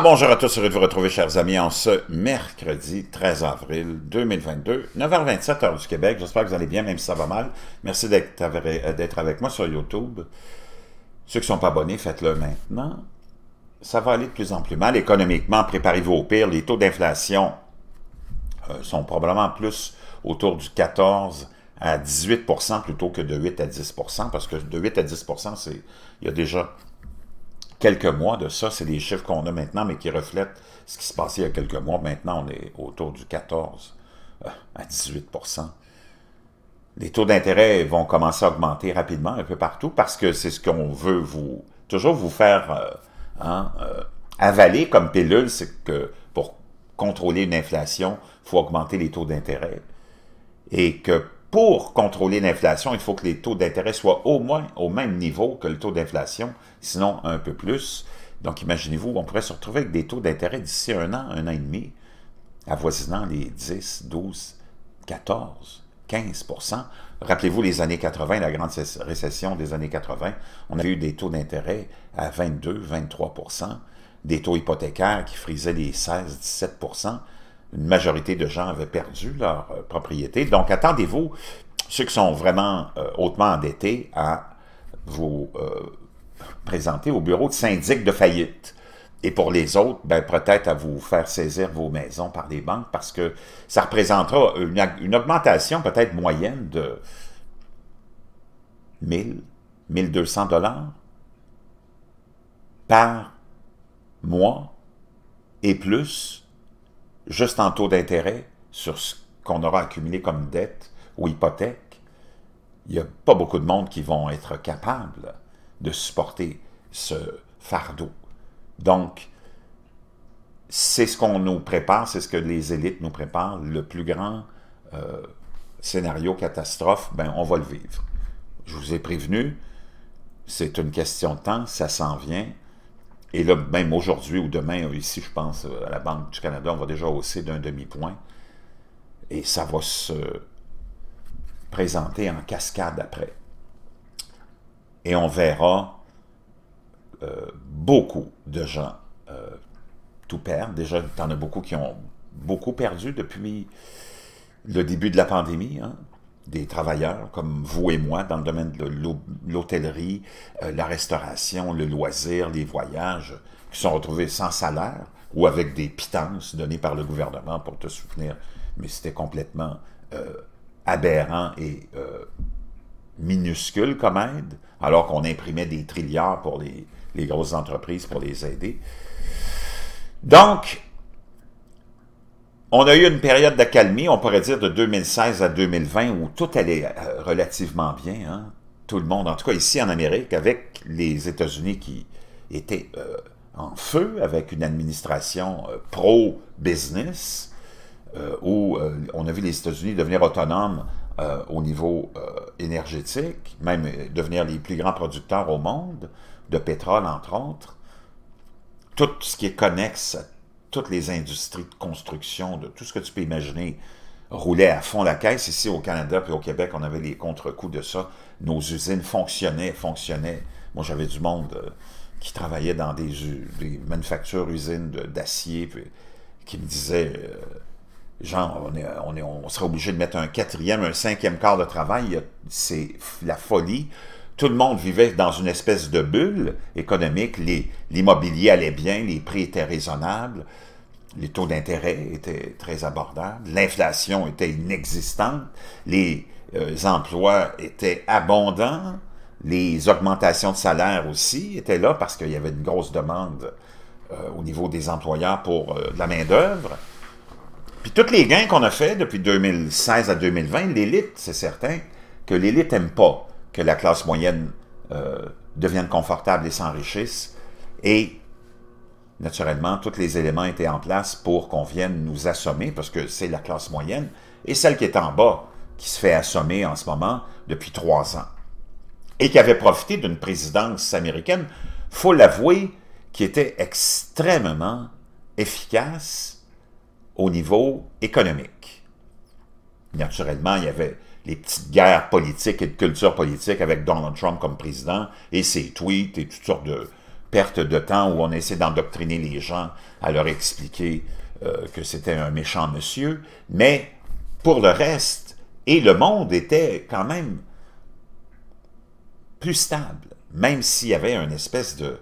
bonjour à tous, heureux de vous retrouver, chers amis, en ce mercredi 13 avril 2022, 9h27, heure du Québec. J'espère que vous allez bien, même si ça va mal. Merci d'être avec euh, moi sur YouTube. Ceux qui ne sont pas abonnés, faites-le maintenant. Ça va aller de plus en plus mal économiquement. Préparez-vous au pire. Les taux d'inflation euh, sont probablement plus autour du 14 à 18 plutôt que de 8 à 10 parce que de 8 à 10 il y a déjà quelques mois de ça. C'est des chiffres qu'on a maintenant, mais qui reflètent ce qui se passait il y a quelques mois. Maintenant, on est autour du 14 euh, à 18 Les taux d'intérêt vont commencer à augmenter rapidement un peu partout parce que c'est ce qu'on veut vous toujours vous faire euh, hein, euh, avaler comme pilule, c'est que pour contrôler une inflation, il faut augmenter les taux d'intérêt. Et que pour contrôler l'inflation, il faut que les taux d'intérêt soient au moins au même niveau que le taux d'inflation, sinon un peu plus. Donc, imaginez-vous, on pourrait se retrouver avec des taux d'intérêt d'ici un an, un an et demi, avoisinant les 10, 12, 14, 15 Rappelez-vous les années 80, la grande récession des années 80, on avait eu des taux d'intérêt à 22, 23 des taux hypothécaires qui frisaient les 16, 17 une majorité de gens avaient perdu leur euh, propriété. Donc, attendez-vous, ceux qui sont vraiment euh, hautement endettés, à vous euh, présenter au bureau de syndic de faillite. Et pour les autres, ben, peut-être à vous faire saisir vos maisons par des banques parce que ça représentera une, augmentation peut-être moyenne de 1000, 1200 dollars par mois et plus juste en taux d'intérêt sur ce qu'on aura accumulé comme dette ou hypothèque, il n'y a pas beaucoup de monde qui vont être capables de supporter ce fardeau. Donc, c'est ce qu'on nous prépare, c'est ce que les élites nous préparent. Le plus grand euh, scénario catastrophe, ben, on va le vivre. Je vous ai prévenu, c'est une question de temps, ça s'en vient. Et là, même aujourd'hui ou demain, euh, ici, je pense, euh, à la Banque du Canada, on va déjà hausser d'un demi-point. Et ça va se présenter en cascade après. Et on verra euh, beaucoup de gens tout perdre. Déjà, il y en a beaucoup qui ont beaucoup perdu depuis le début de la pandémie. Hein des travailleurs comme vous et moi dans le domaine de l'hôtellerie, euh, la restauration, le loisir, les voyages, qui sont retrouvés sans salaire ou avec des pitances données par le gouvernement pour te soutenir. Mais c'était complètement euh, aberrant et euh, minuscule comme aide, alors qu'on imprimait des trilliards pour les, les grosses entreprises pour les aider. Donc, on a eu une période d'accalmie, on pourrait dire de 2016 à 2020, où tout allait euh, relativement bien. Hein. Tout le monde, en tout cas ici en Amérique, avec les États-Unis qui étaient euh, en feu, avec une administration euh, pro-business, où on a vu les États-Unis devenir autonomes au niveau énergétique, même devenir les plus grands producteurs au monde, de pétrole entre autres. Tout ce qui est connexe toutes les industries de construction, de tout ce que tu peux imaginer, roulaient à fond la caisse. Ici, au Canada puis au Québec, on avait les contre-coups de ça. Nos usines fonctionnaient, fonctionnaient. Moi, j'avais du monde euh, qui travaillait dans des, manufactures, usines d'acier, qui me disait... Euh, genre, on, est, on, on sera obligé de mettre un quatrième, un cinquième quart de travail. C'est la folie tout le monde vivait dans une espèce de bulle économique, l'immobilier allait bien, les prix étaient raisonnables, les taux d'intérêt étaient très abordables, l'inflation était inexistante, les euh, emplois étaient abondants, les augmentations de salaire aussi étaient là parce qu'il y avait une grosse demande euh, au niveau des employeurs pour euh, de la main-d'œuvre. Puis tous les gains qu'on a faits depuis 2016 à 2020, l'élite, c'est certain que l'élite n'aime pas que la classe moyenne euh, devienne confortable et s'enrichisse. Et naturellement, tous les éléments étaient en place pour qu'on vienne nous assommer, parce que c'est la classe moyenne, et celle qui est en bas, qui se fait assommer en ce moment depuis trois ans, et qui avait profité d'une présidence américaine, faut l'avouer, qui était extrêmement efficace au niveau économique. Naturellement, il y avait les petites guerres politiques et de culture politique avec Donald Trump comme président et ses tweets et toutes sortes de pertes de temps où on essaie d'endoctriner les gens à leur expliquer euh, que c'était un méchant monsieur. Mais pour le reste, et le monde était quand même plus stable, même s'il y avait une espèce de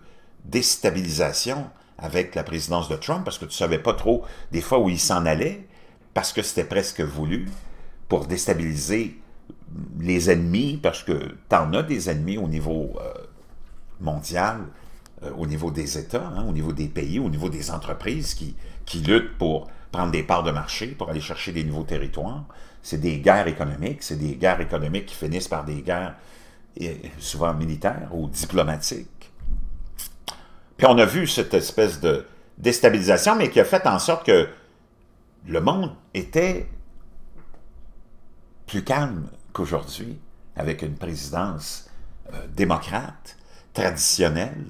déstabilisation avec la présidence de Trump, parce que tu ne savais pas trop des fois où il s'en allait, parce que c'était presque voulu, pour déstabiliser les ennemis, parce que tu en as des ennemis au niveau euh, mondial, euh, au niveau des États, hein, au niveau des pays, au niveau des entreprises qui, qui luttent pour prendre des parts de marché, pour aller chercher des nouveaux territoires. C'est des guerres économiques, c'est des guerres économiques qui finissent par des guerres souvent militaires ou diplomatiques. Puis on a vu cette espèce de déstabilisation, mais qui a fait en sorte que le monde était plus calme qu'aujourd'hui, avec une présidence euh, démocrate, traditionnelle,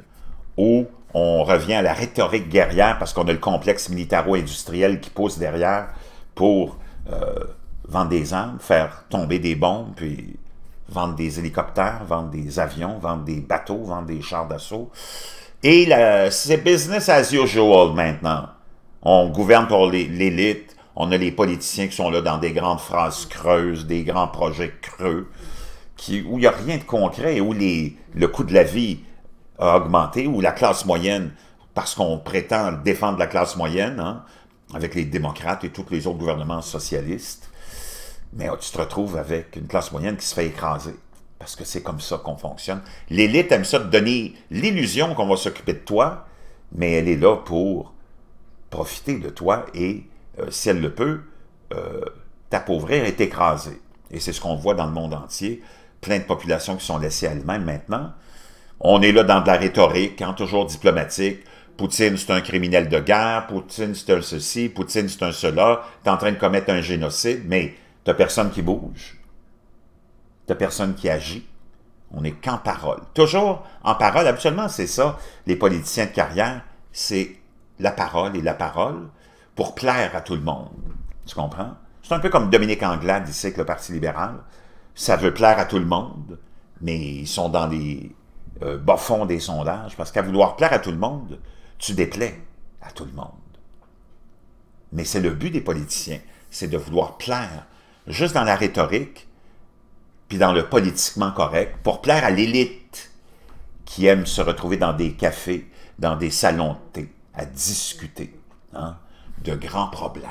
où on revient à la rhétorique guerrière parce qu'on a le complexe militaro-industriel qui pousse derrière pour euh, vendre des armes, faire tomber des bombes, puis vendre des hélicoptères, vendre des avions, vendre des bateaux, vendre des chars d'assaut. Et c'est business as usual maintenant. On gouverne pour l'élite, on a les politiciens qui sont là dans des grandes phrases creuses, des grands projets creux, qui, où il n'y a rien de concret, et où les, le coût de la vie a augmenté, où la classe moyenne, parce qu'on prétend défendre la classe moyenne, hein, avec les démocrates et tous les autres gouvernements socialistes, mais tu te retrouves avec une classe moyenne qui se fait écraser. Parce que c'est comme ça qu'on fonctionne. L'élite aime ça te donner l'illusion qu'on va s'occuper de toi, mais elle est là pour profiter de toi et euh, si elle le peut, euh, t'appauvrir et t'écraser. Et c'est ce qu'on voit dans le monde entier. Plein de populations qui sont laissées à elles-mêmes maintenant. On est là dans de la rhétorique, hein, toujours diplomatique. Poutine, c'est un criminel de guerre. Poutine, c'est un ceci. Poutine, c'est un cela. T'es en train de commettre un génocide, mais t'as personne qui bouge. T'as personne qui agit. On n'est qu'en parole. Toujours en parole. Absolument c'est ça. Les politiciens de carrière, c'est la parole et la parole pour plaire à tout le monde. Tu comprends? C'est un peu comme Dominique Anglade ici avec le Parti libéral. Ça veut plaire à tout le monde, mais ils sont dans les euh, bas-fonds des sondages, parce qu'à vouloir plaire à tout le monde, tu déplais à tout le monde. Mais c'est le but des politiciens, c'est de vouloir plaire juste dans la rhétorique, puis dans le politiquement correct, pour plaire à l'élite qui aime se retrouver dans des cafés, dans des salons de thé, à discuter. Hein? de grands problèmes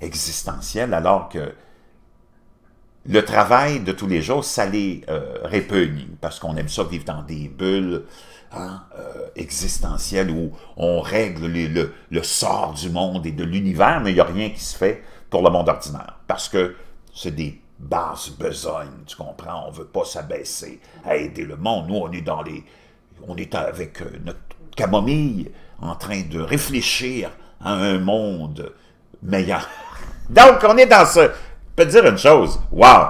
existentiels, alors que le travail de tous les jours, ça les euh, répugne, parce qu'on aime ça vivre dans des bulles hein, euh, existentielles où on règle le, sort du monde et de l'univers, mais il n'y a rien qui se fait pour le monde ordinaire, parce que c'est des basses besognes, tu comprends, on ne veut pas s'abaisser à aider le monde. Nous, on est dans les... on est avec euh, notre camomille, en train de réfléchir à un monde meilleur. Donc, on est dans ce... Je peux te dire une chose, wow!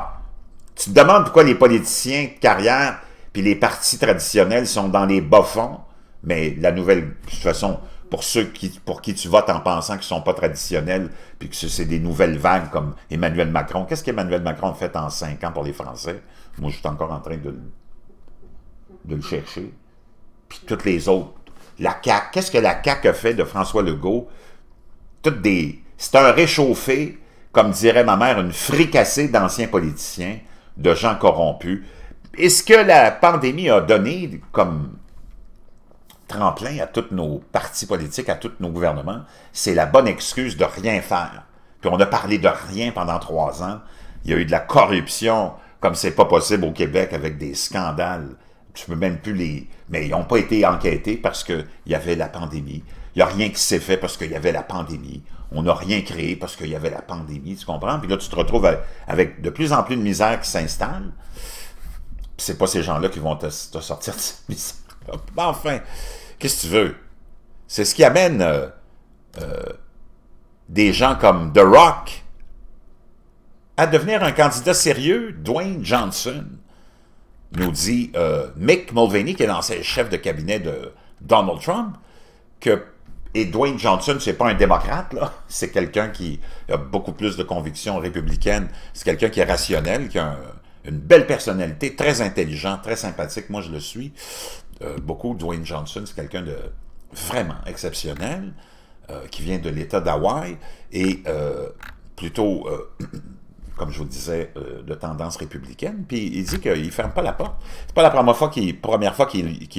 Tu te demandes pourquoi les politiciens de carrière puis les partis traditionnels sont dans les bas-fonds, mais la nouvelle, de toute façon, pour ceux qui, pour qui tu votes en pensant qu'ils ne sont pas traditionnels, puis que c'est des nouvelles vagues comme Emmanuel Macron. Qu'est-ce qu'Emmanuel Macron fait en cinq ans pour les Français? Moi, je suis encore en train de, de le chercher. Puis toutes les autres la CAQ, qu'est-ce que la CAQ a fait de François Legault? Toutes des... C'est un réchauffé, comme dirait ma mère, une fricassée d'anciens politiciens, de gens corrompus. Et ce que la pandémie a donné comme tremplin à tous nos partis politiques, à tous nos gouvernements, c'est la bonne excuse de rien faire. Puis on a parlé de rien pendant trois ans. Il y a eu de la corruption comme c'est pas possible au Québec avec des scandales ne peux même plus les... Mais ils n'ont pas été enquêtés parce qu'il y avait la pandémie. Il n'y a rien qui s'est fait parce qu'il y avait la pandémie. On n'a rien créé parce qu'il y avait la pandémie, tu comprends? Puis là, tu te retrouves avec de plus en plus de misère qui s'installe. Ce c'est pas ces gens-là qui vont te, sortir de cette misère. Enfin, qu'est-ce que tu veux? C'est ce qui amène euh, euh, des gens comme The Rock à devenir un candidat sérieux, Dwayne Johnson nous dit euh, Mick Mulvaney, qui est l'ancien chef de cabinet de Donald Trump, que et Dwayne Johnson, c'est pas un démocrate, là. C'est quelqu'un qui a beaucoup plus de convictions républicaines. C'est quelqu'un qui est rationnel, qui a une belle personnalité, très intelligent, très sympathique. Moi, je le suis. Euh, beaucoup. Dwayne Johnson, c'est quelqu'un de vraiment exceptionnel, euh, qui vient de l'État d'Hawaï et euh, plutôt comme je vous disais, euh, de tendance républicaine. Puis il dit qu'il ne ferme pas la porte. C'est pas la première fois qu'il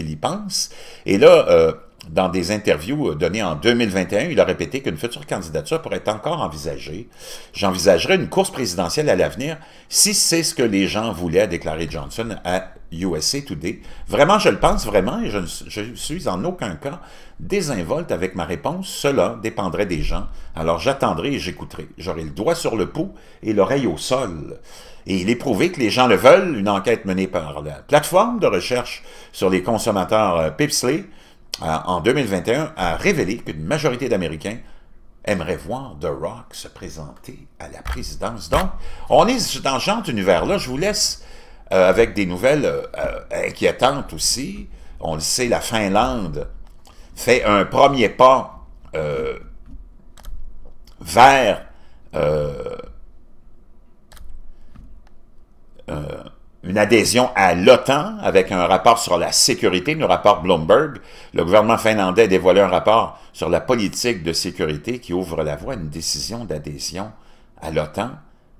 y pense. Et là, euh, dans des interviews euh, données en 2021, il a répété qu'une future candidature pourrait être encore envisagée. J'envisagerais une course présidentielle à l'avenir si c'est ce que les gens voulaient, a déclaré Johnson à USA Today. Vraiment, je le pense vraiment et je ne je suis en aucun cas désinvolte avec ma réponse, cela dépendrait des gens. Alors j'attendrai et j'écouterai. J'aurai le doigt sur le pouls et l'oreille au sol. Et il est prouvé que les gens le veulent, une enquête menée par la plateforme de recherche sur les consommateurs euh, Pipsley euh, en 2021 a révélé qu'une majorité d'Américains aimerait voir The Rock se présenter à la présidence. Donc, on est dans ce genre d'univers-là. Je vous laisse euh, avec des nouvelles inquiétantes aussi. On le sait, la Finlande fait un premier pas euh, vers euh, euh, une adhésion à l'OTAN avec un rapport sur la sécurité, le rapport Bloomberg. Le gouvernement finlandais a dévoilé un rapport sur la politique de sécurité qui ouvre la voie à une décision d'adhésion à l'OTAN,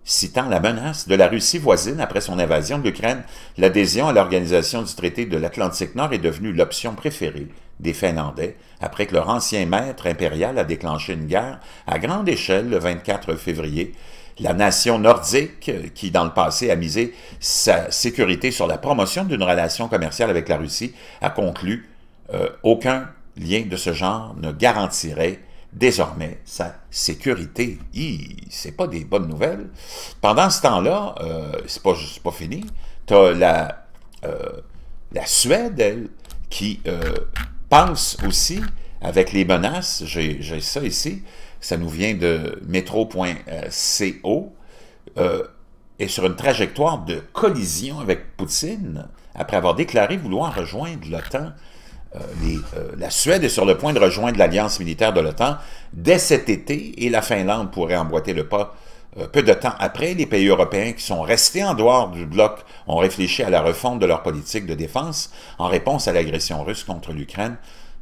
citant la menace de la Russie voisine après son invasion de l'Ukraine. L'adhésion à l'Organisation du traité de l'Atlantique Nord est devenue l'option préférée des Finlandais après que leur ancien maître impérial a déclenché une guerre à grande échelle le 24 février. La nation nordique, euh, qui dans le passé a misé sa sécurité sur la promotion d'une relation commerciale avec la Russie, a conclu euh, aucun lien de ce genre ne garantirait désormais sa sécurité. C'est pas des bonnes nouvelles. Pendant ce temps-là, euh, c'est pas, pas fini, t'as la, la Suède, elle, qui pense aussi, avec les menaces, j'ai ça ici, ça nous vient de Metro.co, et euh, est sur une trajectoire de collision avec Poutine, après avoir déclaré vouloir rejoindre l'OTAN. Euh, euh, la Suède est sur le point de rejoindre l'alliance militaire de l'OTAN dès cet été et la Finlande pourrait emboîter le pas euh, peu de temps après, les pays européens qui sont restés en dehors du bloc ont réfléchi à la refonte de leur politique de défense en réponse à l'agression russe contre l'Ukraine.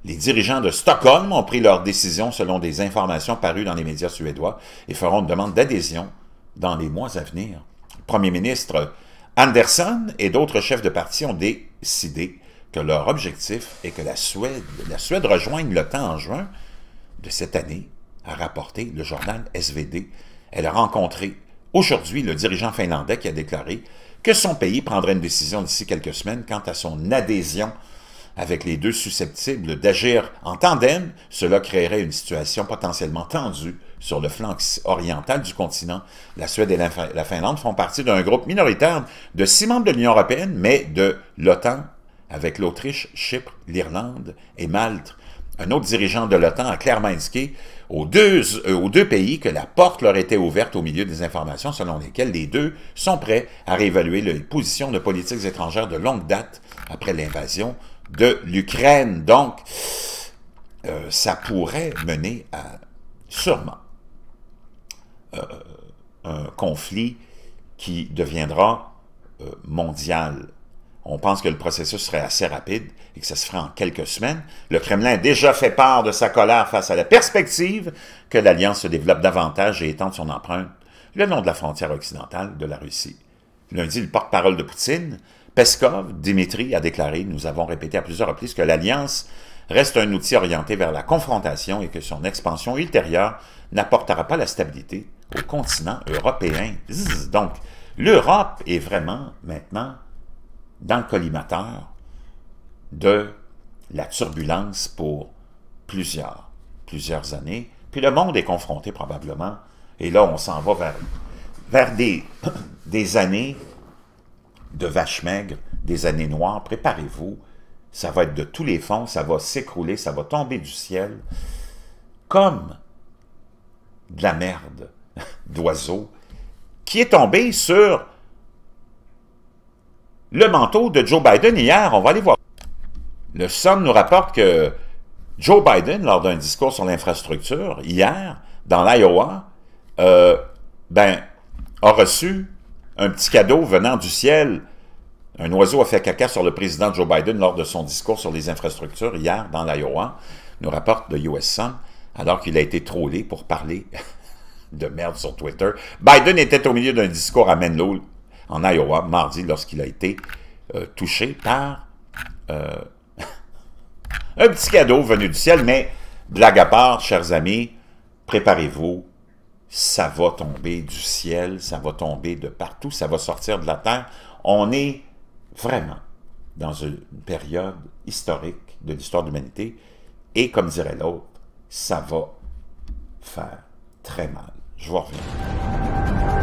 Les dirigeants de Stockholm ont pris leur décision selon des informations parues dans les médias suédois et feront une demande d'adhésion dans les mois à venir. premier ministre Andersson et d'autres chefs de parti ont décidé que leur objectif est que la Suède, la Suède rejoigne l'OTAN en juin de cette année, a rapporté le journal SVD elle a rencontré aujourd'hui le dirigeant finlandais qui a déclaré que son pays prendrait une décision d'ici quelques semaines quant à son adhésion avec les deux susceptibles d'agir en tandem, cela créerait une situation potentiellement tendue sur le flanc oriental du continent. La Suède et la, Finlande font partie d'un groupe minoritaire de six membres de l'Union européenne, mais de l'OTAN, avec l'Autriche, Chypre, l'Irlande et Malte un autre dirigeant de l'OTAN a clairement indiqué euh, aux deux, pays que la porte leur était ouverte au milieu des informations selon lesquelles les deux sont prêts à réévaluer les positions de politiques étrangères de longue date après l'invasion de l'Ukraine. Donc, euh, ça pourrait mener à sûrement euh, un conflit qui deviendra mondial on pense que le processus serait assez rapide et que ça se ferait en quelques semaines, le Kremlin a déjà fait part de sa colère face à la perspective que l'Alliance se développe davantage et étende son empreinte le long de la frontière occidentale de la Russie. Lundi, le porte-parole de Poutine, Peskov, Dimitri, a déclaré « Nous avons répété à plusieurs reprises que l'Alliance reste un outil orienté vers la confrontation et que son expansion ultérieure n'apportera pas la stabilité au continent européen. » Donc, l'Europe est vraiment maintenant dans le collimateur de la turbulence pour plusieurs, plusieurs années. Puis le monde est confronté probablement, et là on s'en va vers, vers des, des années de vaches maigres, des années noires. Préparez-vous, ça va être de tous les fonds, ça va s'écrouler, ça va tomber du ciel, comme de la merde d'oiseaux qui est tombée sur le manteau de Joe Biden hier, on va aller voir. Le Sun nous rapporte que Joe Biden, lors d'un discours sur l'infrastructure, hier, dans l'Iowa, euh, ben, a reçu un petit cadeau venant du ciel. Un oiseau a fait caca sur le président Joe Biden lors de son discours sur les infrastructures hier dans l'Iowa, nous rapporte le US Sun, alors qu'il a été trollé pour parler de merde sur Twitter. Biden était au milieu d'un discours à Menlo, en Iowa, mardi, lorsqu'il a été euh, touché par euh, un petit cadeau venu du ciel. Mais, blague à part, chers amis, préparez-vous, ça va tomber du ciel, ça va tomber de partout, ça va sortir de la terre. On est vraiment dans une période historique de l'histoire de l'humanité, et comme dirait l'autre, ça va faire très mal. Je vous reviens.